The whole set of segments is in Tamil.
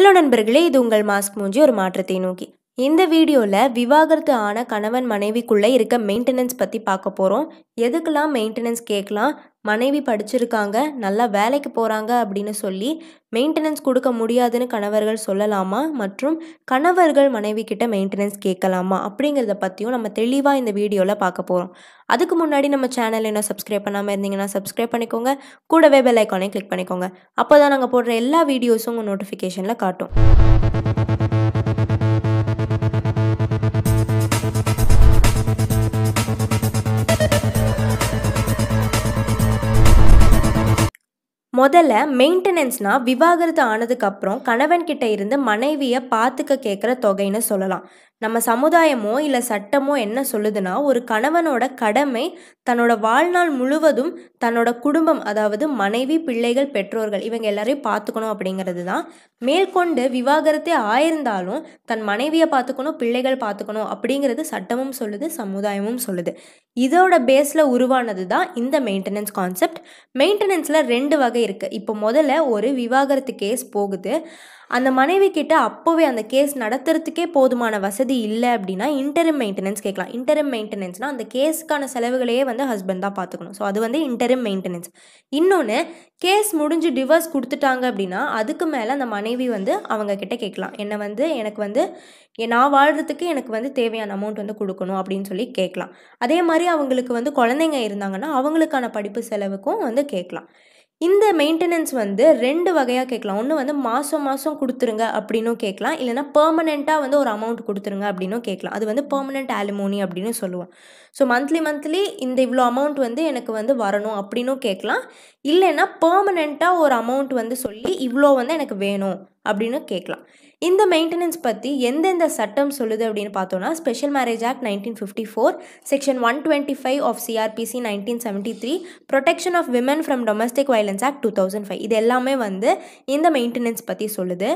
ஹலோ நண்பர்களே இது உங்கள் மாஸ்க் மூஞ்சி ஒரு மாற்றத்தை நோக்கி இந்த வீடியோவில் விவாகரத்து ஆன கணவன் மனைவிக்குள்ளே இருக்க மெயின்டெனன்ஸ் பற்றி பார்க்க போகிறோம் எதுக்கெல்லாம் மெயின்டெனன்ஸ் கேட்கலாம் மனைவி படிச்சிருக்காங்க நல்லா வேலைக்கு போகிறாங்க அப்படின்னு சொல்லி மெயின்டெனன்ஸ் கொடுக்க முடியாதுன்னு கணவர்கள் சொல்லலாமா மற்றும் கணவர்கள் மனைவி கிட்ட மெயின்டெனன்ஸ் கேட்கலாமா அப்படிங்கிறத பற்றியும் நம்ம தெளிவாக இந்த வீடியோவில் பார்க்க போகிறோம் அதுக்கு முன்னாடி நம்ம சேனல் என்ன சப்ஸ்கிரைப் பண்ணாமல் இருந்தீங்கன்னா சப்ஸ்கிரைப் பண்ணிக்கோங்க கூடவே பெல் ஐக்கானே கிளிக் பண்ணிக்கோங்க அப்போ தான் நாங்கள் போடுற எல்லா வீடியோஸும் உங்கள் நோட்டிஃபிகேஷனில் காட்டும் முதல்ல மெயின்டெனன்ஸ்னால் விவாகரத்து ஆனதுக்கப்புறம் கணவன்கிட்ட இருந்து மனைவியை பார்த்துக்க கேட்குற தொகைன்னு சொல்லலாம் நம்ம சமுதாயமோ இல்லை சட்டமோ என்ன சொல்லுதுன்னா ஒரு கணவனோட கடமை தன்னோட வாழ்நாள் முழுவதும் தன்னோட குடும்பம் அதாவது மனைவி பிள்ளைகள் பெற்றோர்கள் இவங்க எல்லாரையும் பார்த்துக்கணும் அப்படிங்கிறது தான் மேற்கொண்டு விவாகரத்தே ஆயிருந்தாலும் தன் மனைவியை பார்த்துக்கணும் பிள்ளைகள் பார்த்துக்கணும் அப்படிங்கிறது சட்டமும் சொல்லுது சமுதாயமும் சொல்லுது இதோட பேஸில் உருவானது தான் இந்த மெயின்டெனன்ஸ் கான்செப்ட் மெயின்டெனன்ஸில் ரெண்டு வகை இருக்குது இப்போ முதல்ல ஒரு விவாகரத்து கேஸ் போகுது அந்த மனைவி கிட்ட அப்போவே அந்த கேஸ் நடத்துறதுக்கே போதுமான வசதி இல்லை அப்படின்னா இன்டரிம் மெயின்டெனன்ஸ் கேட்கலாம் இன்டரிம் மெயின்டெனன்ஸ்னால் அந்த கேஸுக்கான செலவுகளையே வந்து ஹஸ்பண்ட் தான் பார்த்துக்கணும் ஸோ அது வந்து இன்டரிம் மெயின்டெனன்ஸ் இன்னொன்று கேஸ் முடிஞ்சு டிவோர்ஸ் கொடுத்துட்டாங்க அப்படின்னா அதுக்கு மேலே அந்த மனைவி வந்து அவங்க கிட்ட கேட்கலாம் என்னை வந்து எனக்கு வந்து நான் வாழ்கிறதுக்கு எனக்கு வந்து தேவையான அமௌண்ட் வந்து கொடுக்கணும் அப்படின்னு சொல்லி கேட்கலாம் அதே மாதிரி அவங்களுக்கு வந்து குழந்தைங்க இருந்தாங்கன்னா அவங்களுக்கான படிப்பு செலவுக்கும் வந்து கேட்கலாம் இந்த மெயின்டெனன்ஸ் வந்து ரெண்டு வகையாக கேட்கலாம் ஒன்று வந்து மாதம் மாதம் கொடுத்துருங்க அப்படின்னும் கேட்கலாம் இல்லைனா பர்மனெண்ட்டாக வந்து ஒரு அமௌண்ட் கொடுத்துருங்க அப்படின்னும் கேட்கலாம் அது வந்து பர்மனெண்ட் ஆலிமோனி அப்படின்னு சொல்லுவோம் ஸோ மந்த்லி மந்த்லி இந்த இவ்வளோ அமௌண்ட் வந்து எனக்கு வந்து வரணும் அப்படின்னும் கேட்கலாம் இல்லைன்னா பர்மனெண்ட்டாக ஒரு அமௌண்ட் வந்து சொல்லி இவ்வளோ வந்து எனக்கு வேணும் அப்படின்னு கேட்கலாம் இந்த மெயின்டெனன்ஸ் பற்றி எந்தெந்த சட்டம் சொல்லுது அப்படின்னு பார்த்தோன்னா special marriage act nineteen fifty four section one twenty five of CrPC nineteen seventy three protection of women from domestic violence act two thousand five இது எல்லாமே வந்து இந்த மெயின்டெனன்ஸ் பற்றி சொல்லுது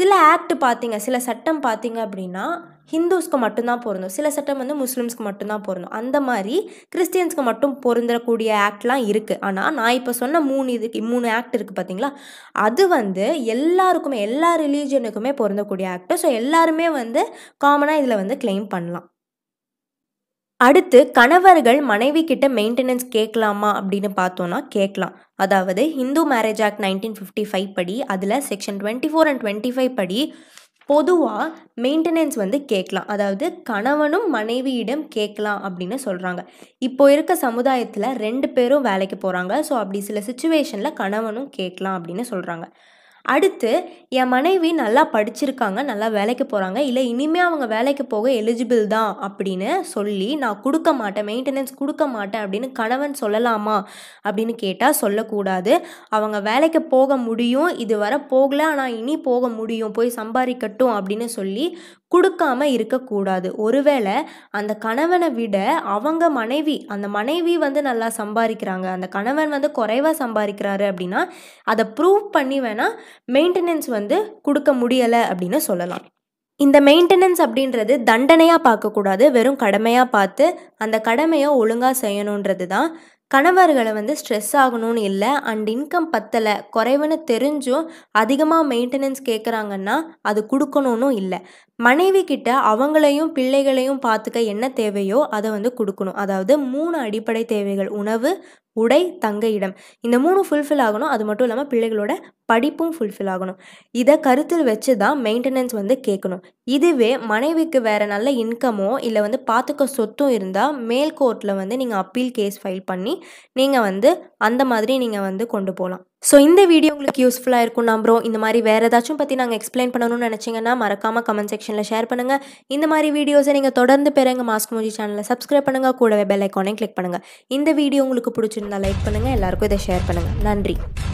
சில ஆக்ட் பார்த்தீங்க சில சட்டம் பார்த்தீங்க அப்படின்னா ஹிந்துஸ்க்கு மட்டும்தான் பொருந்தும் சில சட்டம் வந்து முஸ்லீம்ஸ்க்கு மட்டும்தான் பொருந்தும் அந்த மாதிரி கிறிஸ்டியன்ஸ்க்கு மட்டும் பொருந்தக்கூடிய ஆக்ட்லாம் இருக்குது ஆனால் நான் இப்போ சொன்ன மூணு இதுக்கு மூணு ஆக்ட் இருக்குது பார்த்தீங்களா அது வந்து எல்லாருக்குமே எல்லா ரிலீஜனுக்குமே பொருந்தக்கூடிய ஆக்ட் ஸோ எல்லாருமே வந்து காமனாக இதில் வந்து கிளைம் பண்ணலாம் அடுத்து கணவர்கள் மனைவி கிட்ட மெயின்டெனன்ஸ் கேட்கலாமா அப்படின்னு பார்த்தோன்னா கேட்கலாம் அதாவது Hindu marriage act nineteen fifty five படி அதில் section twenty four and twenty five படி பொதுவாக மெயின்டெனன்ஸ் வந்து கேட்கலாம் அதாவது கணவனும் மனைவியிடம் கேட்கலாம் அப்படின்னு சொல்கிறாங்க இப்போ இருக்க சமுதாயத்தில் ரெண்டு பேரும் வேலைக்கு போகிறாங்க ஸோ அப்படி சில சுச்சுவேஷனில் கணவனும் கேட்கலாம் அப்படின்னு சொல்கிறாங்க அடுத்து என் மனைவி நல்லா படிச்சிருக்காங்க நல்லா வேலைக்கு போகிறாங்க இல்லை இனிமேல் அவங்க வேலைக்கு போக எலிஜிபிள் தான் அப்படின்னு சொல்லி நான் கொடுக்க மாட்டேன் மெயின்டெனன்ஸ் கொடுக்க மாட்டேன் அப்படின்னு கணவன் சொல்லலாமா அப்படின்னு கேட்டால் சொல்லக்கூடாது அவங்க வேலைக்கு போக முடியும் இது வர போகல ஆனால் இனி போக முடியும் போய் சம்பாதிக்கட்டும் அப்படின்னு சொல்லி கொடுக்காம இருக்கக்கூடாது ஒருவேளை அந்த கணவனை விட அவங்க மனைவி அந்த மனைவி வந்து நல்லா சம்பாதிக்கிறாங்க அந்த கணவன் வந்து குறைவாக சம்பாதிக்கிறாரு அப்படின்னா அதை ப்ரூவ் பண்ணி வேணால் மெயின்டெனன்ஸ் வந்து கொடுக்க முடியலை அப்படின்னு சொல்லலாம் இந்த மெயின்டெனன்ஸ் அப்படின்றது தண்டனையாக பார்க்கக்கூடாது வெறும் கடமையாக பார்த்து அந்த கடமையை ஒழுங்காக செய்யணுன்றது தான் கணவர்களை வந்து ஸ்ட்ரெஸ் ஆகணும்னு இல்லை அண்ட் இன்கம் பத்தலை குறைவுன்னு தெரிஞ்சும் அதிகமாக மெயின்டெனன்ஸ் கேட்குறாங்கன்னா அது கொடுக்கணும்னு இல்லை மனைவி கிட்ட அவங்களையும் பிள்ளைகளையும் பார்த்துக்க என்ன தேவையோ அதை வந்து கொடுக்கணும் அதாவது மூணு அடிப்படை தேவைகள் உணவு உடை தங்க இடம் இந்த மூணு ஃபுல்ஃபில் ஆகணும் அது மட்டும் இல்லாமல் பிள்ளைகளோட படிப்பும் ஃபுல்ஃபில் ஆகணும் இதை கருத்தில் வச்சு தான் மெயின்டெனன்ஸ் வந்து கேட்கணும் இதுவே மனைவிக்கு வேறு நல்ல இன்கமோ இல்லை வந்து பார்த்துக்க சொத்தும் இருந்தால் மேல் கோர்ட்டில் வந்து நீங்கள் அப்பீல் கேஸ் ஃபைல் பண்ணி நீங்கள் வந்து அந்த மாதிரி நீங்கள் வந்து கொண்டு போகலாம் ஸோ இந்த வீடியோ உங்களுக்கு யூஸ்ஃபுல்லாக இருக்கும் நம்புகிறோம் இந்த மாதிரி வேறு ஏதாச்சும் பற்றி நாங்கள் எக்ஸ்பிளைன் பண்ணணும்னு நினச்சிங்கன்னா மறக்காமல் கமெண்ட் செக்ஷனில் ஷேர் பண்ணுங்கள் இந்த மாதிரி வீடியோஸை நீங்கள் தொடர்ந்து பெற மாஸ்க் மூஜி சேனலில் சப்ஸ்கிரைப் பண்ணுங்கள் கூடவே பெல் ஐக்கானே கிளிக் பண்ணுங்கள் இந்த வீடியோ உங்களுக்கு பிடிச்சிருந்தா லைக் பண்ணுங்கள் எல்லாருக்கும் இதை ஷேர் பண்ணுங்கள் நன்றி